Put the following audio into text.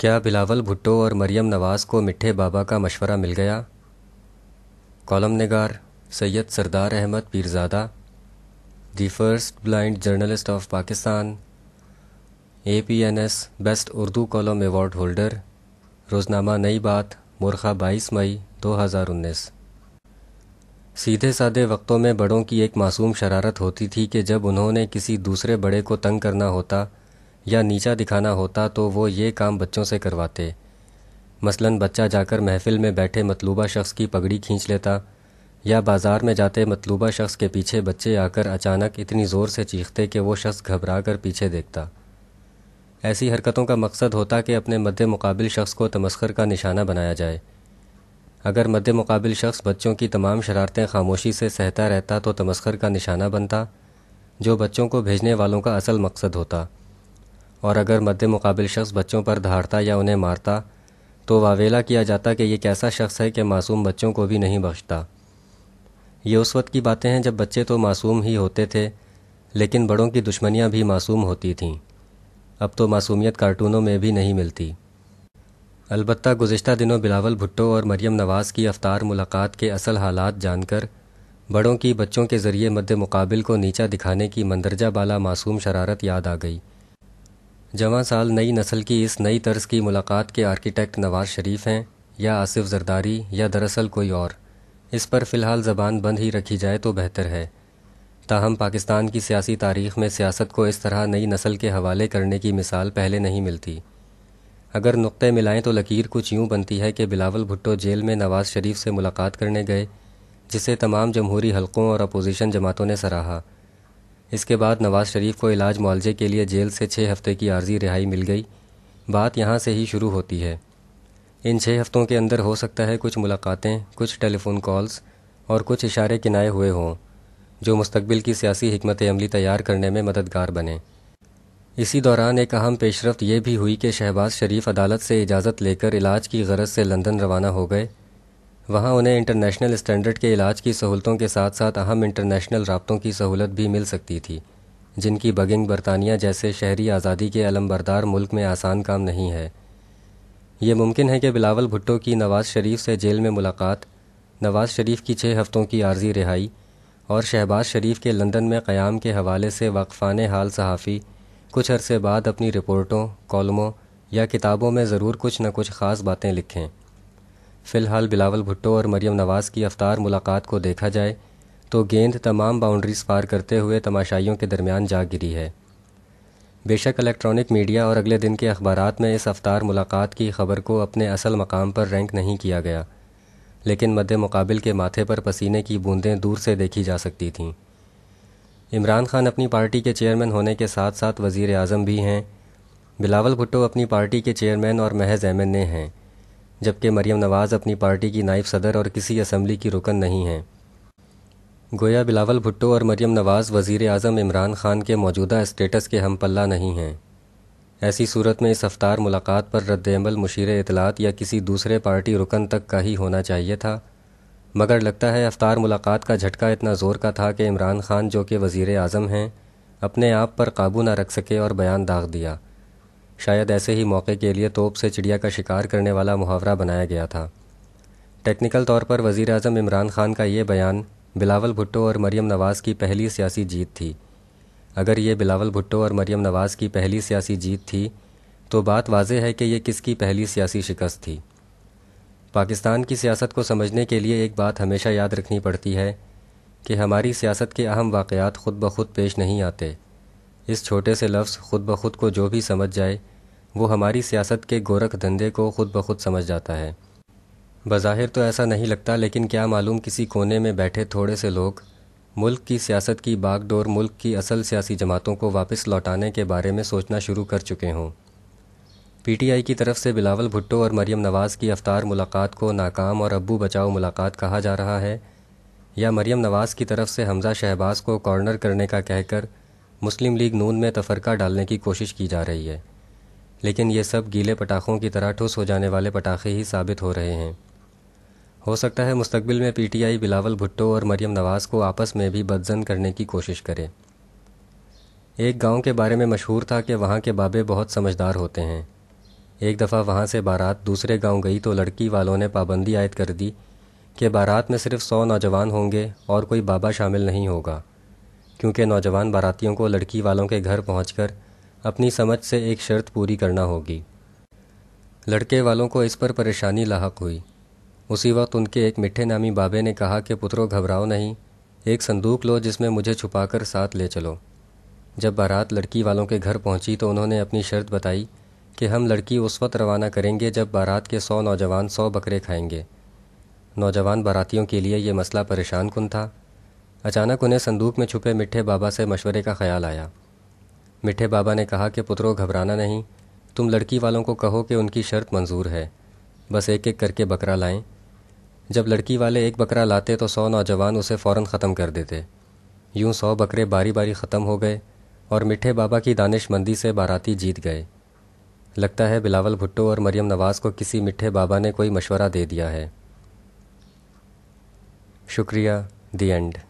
کیا بلاول بھٹو اور مریم نواز کو مٹھے بابا کا مشورہ مل گیا کالم نگار Syed Sardar Ahmed Pirzada the first blind journalist of Pakistan A P N S best Urdu column award holder روزنامہ نئی بات مرخہ بائیس مئی دو ہزار انیس سیدھے سادھے وقتوں میں بڑوں کی ایک معصوم شرارت ہوتی تھی کہ جب انہوں نے کسی دوسرے بڑے کو تنگ کرنا ہوتا یا نیچا دکھانا ہوتا تو وہ یہ کام بچوں سے کرواتے مثلا بچہ جا کر محفل میں بیٹھے مطلوبہ شخص کی پگڑی کھینچ لیتا یا بازار میں جاتے مطلوبہ شخص کے پیچھے بچے آ کر اچانک اتنی زور سے چیختے کہ وہ شخص گھبرا کر پیچھے دیکھتا ایسی حرکتوں کا مقصد ہوتا کہ اپنے مد مقابل شخص کو تمسخر کا نشانہ بنایا جائے اگر مد مقابل شخص بچوں کی تمام شرارتیں خاموشی سے سہتا رہتا تو تمسخر کا نشانہ بنتا جو بچوں کو بھیجنے والوں کا اصل مقصد ہوتا اور اگر مد مقابل شخص بچوں پر دھاڑتا یا انہیں مارتا تو واویلا کیا جاتا کہ یہ کیسا شخص ہے کہ معصوم بچوں کو بھی نہیں بخشتا یہ اس وقت کی باتیں ہیں جب بچے تو معصوم ہی ہوتے تھے لیکن بڑوں کی دشمنیاں بھی معصوم ہوتی تھیں اب تو معصومیت کارٹونوں میں بھی نہیں ملتی البتہ گزشتہ دنوں بلاول بھٹو اور مریم نواز کی افطار ملاقات کے اصل حالات جان کر بڑوں کی بچوں کے ذریعے مد مقابل کو نیچا دکھانے کی مندرجہ بالا معصوم شرارت یاد آ گئی جواں سال نئی نسل کی اس نئی طرز کی ملاقات کے آرکیٹیکٹ نواز شریف ہیں یا آصف زرداری یا دراصل کوئی اور اس پر فی الحال زبان بند ہی رکھی جائے تو بہتر ہے تاہم پاکستان کی سیاسی تاریخ میں سیاست کو اس طرح نئی نسل کے حوالے کرنے کی مثال پہلے نہیں ملتی اگر نقطے ملائیں تو لکیر کچھ یوں بنتی ہے کہ بلاول بھٹو جیل میں نواز شریف سے ملاقات کرنے گئے جسے تمام جمہوری حلقوں اور اپوزیشن جماعتوں نے سراہا اس کے بعد نواز شریف کو علاج معالجے کے لیے جیل سے چھ ہفتے کی عارضی رہائی مل گئی بات یہاں سے ہی شروع ہوتی ہے ان چھ ہفتوں کے اندر ہو سکتا ہے کچھ ملاقاتیں کچھ ٹیلی فون کالز اور کچھ اشارے کنائے ہوئے ہوں جو مستقبل کی سیاسی حکمت عملی تیار کرنے میں مددگار بنیں اسی دوران ایک اہم پیش رفت یہ بھی ہوئی کہ شہباز شریف عدالت سے اجازت لے کر علاج کی غرض سے لندن روانہ ہو گئے وہاں انہیں انٹرنیشنل اسٹینڈرڈ کے علاج کی سہولتوں کے ساتھ ساتھ اہم انٹرنیشنل رابطوں کی سہولت بھی مل سکتی تھی جن کی بگنگ برطانیہ جیسے شہری آزادی کے علم بردار ملک میں آسان کام نہیں ہے یہ ممکن ہے کہ بلاول بھٹو کی نواز شریف سے جیل میں ملاقات نواز شریف کی چھ ہفتوں کی عارضی رہائی اور شہباز شریف کے لندن میں قیام کے حوالے سے وقفان حال صحافی کچھ عرصے بعد اپنی رپورٹوں کالموں یا کتابوں میں ضرور کچھ نہ کچھ خاص باتیں لکھیں فی الحال بلاول بھٹو اور مریم نواز کی افطار ملاقات کو دیکھا جائے تو گیند تمام باؤنڈریز پار کرتے ہوئے تماشائیوں کے درمیان جا گری ہے بے شک الیکٹرانک میڈیا اور اگلے دن کے اخبارات میں اس افطار ملاقات کی خبر کو اپنے اصل مقام پر رینک نہیں کیا گیا لیکن مد مقابل کے ماتھے پر پسینے کی بوندیں دور سے دیکھی جا سکتی تھیں عمران خان اپنی پارٹی کے چیئرمین ہونے کے ساتھ ساتھ وزیر اعظم بھی ہیں بلاول بھٹو اپنی پارٹی کے چیئرمین اور محض ایم این اے ہیں جبکہ مریم نواز اپنی پارٹی کی نائب صدر اور کسی اسمبلی کی رکن نہیں ہیں گویا بلاول بھٹو اور مریم نواز وزیر اعظم عمران خان کے موجودہ اسٹیٹس کے ہم پلہ نہیں ہیں ایسی صورت میں اس افطار ملاقات پر رد عمل مشیر اطلاعات یا کسی دوسرے پارٹی رکن تک کا ہی ہونا چاہیے تھا مگر لگتا ہے افطار ملاقات کا جھٹکا اتنا زور کا تھا کہ عمران خان جو کہ وزیر اعظم ہیں اپنے آپ پر قابو نہ رکھ سکے اور بیان داغ دیا شاید ایسے ہی موقع کے لیے توپ سے چڑیا کا شکار کرنے والا محاورہ بنایا گیا تھا ٹیکنیکل طور پر وزیر اعظم عمران خان کا یہ بیان بلاول بھٹو اور مریم نواز کی پہلی سیاسی جیت تھی اگر یہ بلاول بھٹو اور مریم نواز کی پہلی سیاسی جیت تھی تو بات واضح ہے کہ یہ کس کی پہلی سیاسی شکست تھی پاکستان کی سیاست کو سمجھنے کے لیے ایک بات ہمیشہ یاد رکھنی پڑتی ہے کہ ہماری سیاست کے اہم واقعات خود بخود پیش نہیں آتے اس چھوٹے سے لفظ خود بخود کو جو بھی سمجھ جائے وہ ہماری سیاست کے گورکھ دھندے کو خود بخود سمجھ جاتا ہے بظاہر تو ایسا نہیں لگتا لیکن کیا معلوم کسی کونے میں بیٹھے تھوڑے سے لوگ ملک کی سیاست کی باغ ڈور ملک کی اصل سیاسی جماعتوں کو واپس لوٹانے کے بارے میں سوچنا شروع کر چکے ہوں پی ٹی آئی کی طرف سے بلاول بھٹو اور مریم نواز کی افطار ملاقات کو ناکام اور ابو بچاؤ ملاقات کہا جا رہا ہے یا مریم نواز کی طرف سے حمزہ شہباز کو کارنر کرنے کا کہہ کر مسلم لیگ نون میں تفرقہ ڈالنے کی کوشش کی جا رہی ہے لیکن یہ سب گیلے پٹاخوں کی طرح ٹھوس ہو جانے والے پٹاخے ہی ثابت ہو رہے ہیں ہو سکتا ہے مستقبل میں P T I Bilawal Bhutto اور مریم نواز کو آپس میں بھی بدزن کرنے کی کوشش کرے ایک گاؤں کے بارے میں مشہور تھا کہ وہاں کے بابے بہت سمجھدار ہوتے ہیں ایک دفعہ وہاں سے بارات دوسرے گاؤں گئی تو لڑکی والوں نے پابندی عائد کر دی کہ بارات میں صرف سو نوجوان ہوں گے اور کوئی بابا شامل نہیں ہوگا کیونکہ نوجوان باراتیوں کو لڑکی والوں کے گھر پہنچ کر اپنی سمجھ سے ایک شرط پوری کرنا ہوگی لڑکے والوں کو اس پر پریشانی لاحق ہوئی اسی وقت ان کے ایک مٹھے نامی بابے نے کہا کہ پترو گھبراؤ نہیں ایک صندوق لو جس میں مجھے چھپا کر ساتھ لے چلو جب بارات لڑکی والوں کے گھر پہنچی تو انہوں نے اپنی شرط بتائی کہ ہم لڑکی اس وقت روانہ کریں گے جب بارات کے سو نوجوان سو بکرے کھائیں گے نوجوان باراتیوں کے لیے یہ مسئلہ پریشان کن تھا اچانک انہیں صندوق میں چھپے مٹھے بابا سے مشورے کا خیال آیا مٹھے بابا نے کہا کہ پترو گھبرانا نہیں تم لڑکی والوں کو کہو کہ ان کی شرط منظور ہے بس ایک ایک کر کے بکرا لائیں جب لڑکی والے ایک بکرا لاتے تو سو نوجوان اسے فوراً ختم کر دیتے یوں سو بکرے باری باری ختم ہو گئے اور مٹھے بابا کی دانش مندی سے باراتی جیت گئے لگتا ہے بلاول بھٹو اور مریم نواز کو کسی مٹھے بابا نے کوئی مشورہ دے دیا ہے شکریہ دی اینڈ